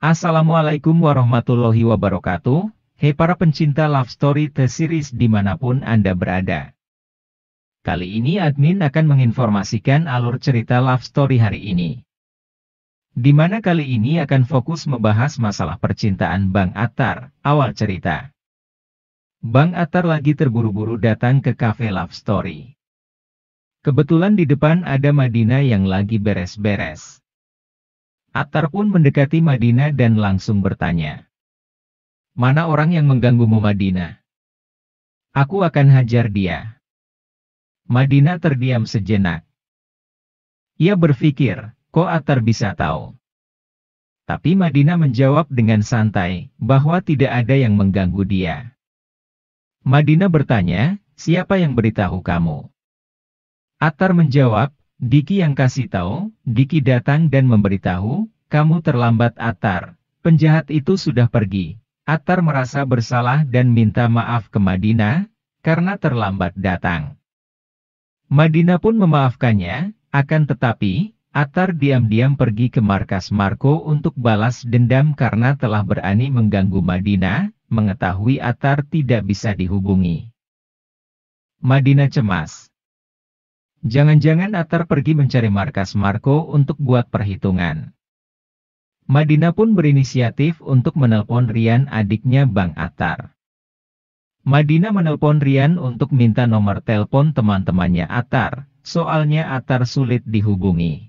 Assalamualaikum warahmatullahi wabarakatuh, hei para pencinta Love Story The Series dimanapun Anda berada. Kali ini admin akan menginformasikan alur cerita Love Story hari ini. Dimana kali ini akan fokus membahas masalah percintaan Bang Atar, awal cerita. Bang Atar lagi terburu-buru datang ke cafe Love Story. Kebetulan di depan ada Madina yang lagi beres-beres. Atar pun mendekati Madinah dan langsung bertanya. Mana orang yang mengganggumu Madinah? Aku akan hajar dia. Madinah terdiam sejenak. Ia berpikir, kok Atar bisa tahu? Tapi Madinah menjawab dengan santai, bahwa tidak ada yang mengganggu dia. Madinah bertanya, siapa yang beritahu kamu? Atar menjawab, Diki yang kasih tahu, Diki datang dan memberitahu, kamu terlambat Atar. Penjahat itu sudah pergi. Atar merasa bersalah dan minta maaf ke Madinah, karena terlambat datang. Madinah pun memaafkannya, akan tetapi, Atar diam-diam pergi ke markas Marco untuk balas dendam karena telah berani mengganggu Madinah, mengetahui Atar tidak bisa dihubungi. Madinah cemas. Jangan-jangan Atar pergi mencari markas Marco untuk buat perhitungan. Madina pun berinisiatif untuk menelpon Rian adiknya Bang Atar. Madina menelpon Rian untuk minta nomor telepon teman-temannya Atar, soalnya Atar sulit dihubungi.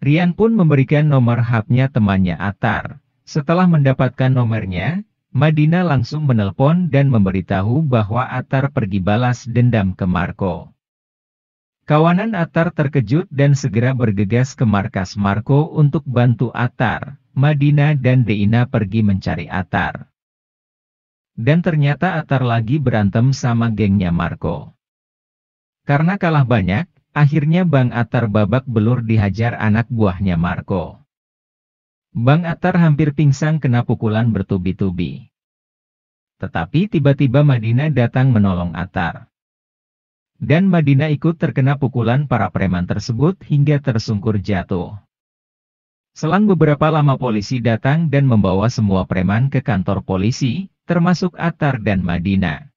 Rian pun memberikan nomor hapnya temannya Atar. Setelah mendapatkan nomornya, Madina langsung menelpon dan memberitahu bahwa Atar pergi balas dendam ke Marco. Kawanan Atar terkejut dan segera bergegas ke markas Marco untuk bantu Atar. Madina dan Deina pergi mencari Atar. Dan ternyata Atar lagi berantem sama gengnya Marco. Karena kalah banyak, akhirnya Bang Atar babak belur dihajar anak buahnya Marco. Bang Atar hampir pingsan kena pukulan bertubi-tubi. Tetapi tiba-tiba Madina datang menolong Atar dan Madinah ikut terkena pukulan para preman tersebut hingga tersungkur jatuh. Selang beberapa lama polisi datang dan membawa semua preman ke kantor polisi, termasuk Atar dan Madinah.